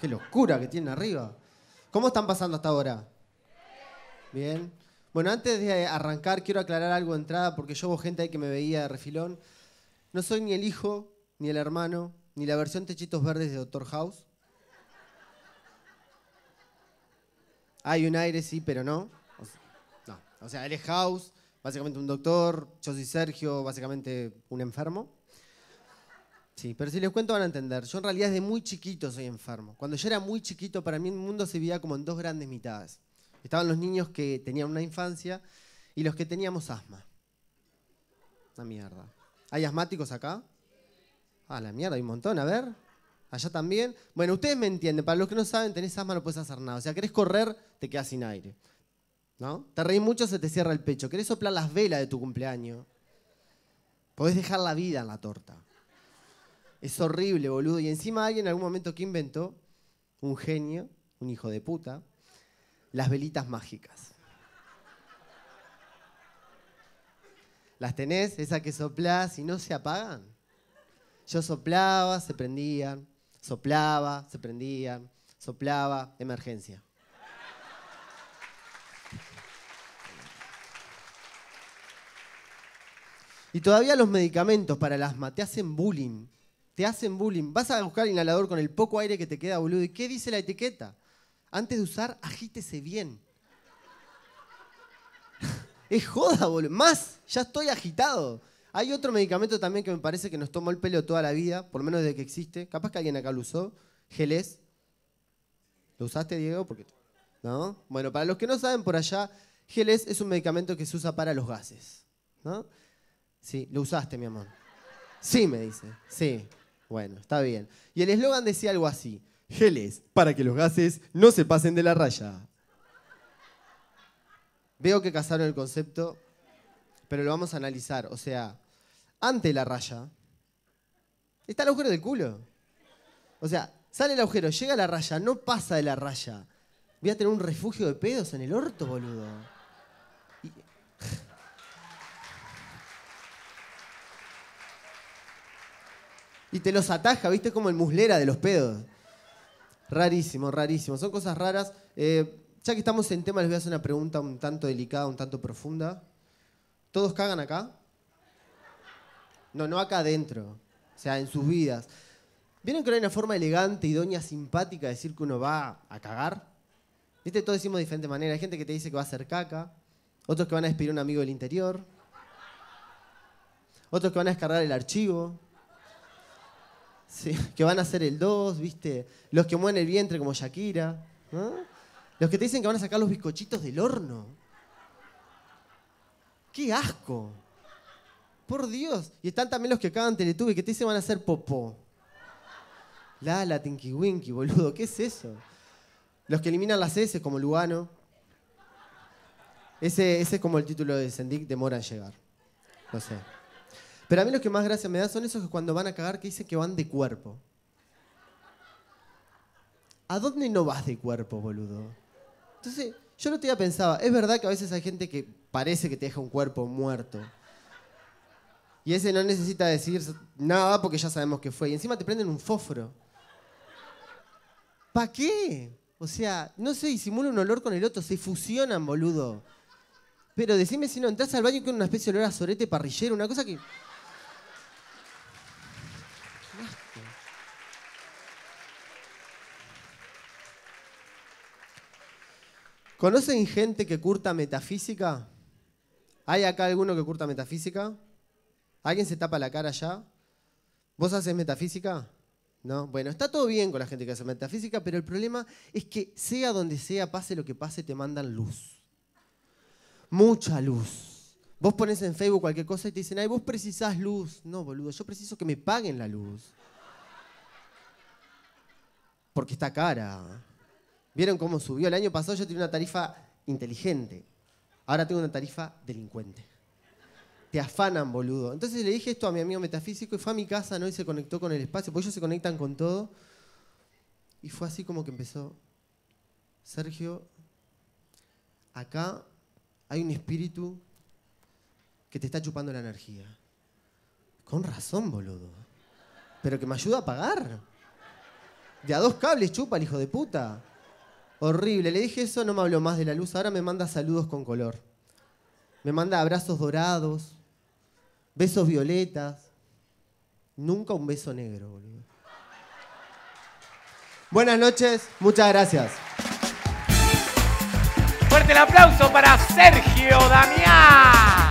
Qué locura que tienen arriba. ¿Cómo están pasando hasta ahora? Bien. Bueno, antes de arrancar, quiero aclarar algo de entrada porque yo hubo gente ahí que me veía de refilón. No soy ni el hijo, ni el hermano, ni la versión Techitos Verdes de Doctor House. Hay un aire, sí, pero no. O sea, no. O sea, él es House, básicamente un doctor, yo soy Sergio, básicamente un enfermo. Sí, pero si les cuento van a entender. Yo en realidad desde muy chiquito soy enfermo. Cuando yo era muy chiquito, para mí el mundo se vivía como en dos grandes mitades. Estaban los niños que tenían una infancia y los que teníamos asma. La mierda. ¿Hay asmáticos acá? Ah, la mierda, hay un montón. A ver. Allá también. Bueno, ustedes me entienden. Para los que no saben, tenés asma, no puedes hacer nada. O sea, querés correr, te quedas sin aire. ¿No? Te reí mucho, se te cierra el pecho. Querés soplar las velas de tu cumpleaños. Podés dejar la vida en la torta. Es horrible, boludo. Y encima alguien en algún momento que inventó, un genio, un hijo de puta, las velitas mágicas. ¿Las tenés? Esa que soplás y no se apagan. Yo soplaba, se prendían, soplaba, se prendían, soplaba, emergencia. Y todavía los medicamentos para el asma te hacen bullying te hacen bullying. Vas a buscar inhalador con el poco aire que te queda, boludo. ¿Y qué dice la etiqueta? Antes de usar, agítese bien. es joda, boludo. Más, ya estoy agitado. Hay otro medicamento también que me parece que nos tomó el pelo toda la vida, por lo menos desde que existe. Capaz que alguien acá lo usó. Gelés. ¿Lo usaste, Diego? Porque... ¿No? Bueno, para los que no saben por allá, Gelés es un medicamento que se usa para los gases. ¿No? Sí, lo usaste, mi amor. Sí, me dice. Sí. Bueno, está bien. Y el eslogan decía algo así. Geles, para que los gases no se pasen de la raya. Veo que cazaron el concepto, pero lo vamos a analizar. O sea, ante la raya está el agujero del culo. O sea, sale el agujero, llega la raya, no pasa de la raya. Voy a tener un refugio de pedos en el orto, boludo. y te los ataja, ¿viste? Como el muslera de los pedos. Rarísimo, rarísimo. Son cosas raras. Eh, ya que estamos en tema, les voy a hacer una pregunta un tanto delicada, un tanto profunda. ¿Todos cagan acá? No, no acá adentro. O sea, en sus vidas. ¿Vieron que no hay una forma elegante, idónea, simpática de decir que uno va a cagar? ¿Viste? Todos decimos de diferente manera. Hay gente que te dice que va a hacer caca, otros que van a despedir a un amigo del interior, otros que van a descargar el archivo, que van a ser el 2, ¿viste? Los que mueven el vientre como Shakira. Los que te dicen que van a sacar los bizcochitos del horno. ¡Qué asco! Por Dios. Y están también los que acaban y que te dicen van a hacer popó. Lala, Tinky Winky, boludo, ¿qué es eso? Los que eliminan las S como Lugano. Ese, ese es como el título de Sendik, demora en llegar. No sé. Pero a mí lo que más gracia me da son esos que cuando van a cagar que dicen que van de cuerpo. ¿A dónde no vas de cuerpo, boludo? Entonces, yo no te pensado. pensaba, es verdad que a veces hay gente que parece que te deja un cuerpo muerto. Y ese no necesita decir nada porque ya sabemos que fue. Y encima te prenden un fósforo. ¿Para qué? O sea, no se disimula un olor con el otro, se fusionan, boludo. Pero decime si no entras al baño con una especie de olor a parrillero, una cosa que. ¿Conocen gente que curta metafísica? ¿Hay acá alguno que curta metafísica? ¿Alguien se tapa la cara ya? ¿Vos haces metafísica? ¿No? Bueno, está todo bien con la gente que hace metafísica, pero el problema es que sea donde sea, pase lo que pase, te mandan luz. Mucha luz. Vos pones en Facebook cualquier cosa y te dicen, ay, vos precisás luz. No, boludo, yo preciso que me paguen la luz. Porque está cara. ¿Vieron cómo subió? El año pasado yo tenía una tarifa inteligente. Ahora tengo una tarifa delincuente. Te afanan, boludo. Entonces le dije esto a mi amigo metafísico y fue a mi casa, ¿no? Y se conectó con el espacio, porque ellos se conectan con todo. Y fue así como que empezó. Sergio, acá hay un espíritu que te está chupando la energía. Con razón, boludo. Pero que me ayuda a pagar. De a dos cables chupa el hijo de puta. Horrible. Le dije eso, no me habló más de la luz. Ahora me manda saludos con color. Me manda abrazos dorados, besos violetas. Nunca un beso negro, boludo. Buenas noches, muchas gracias. Fuerte el aplauso para Sergio Damián.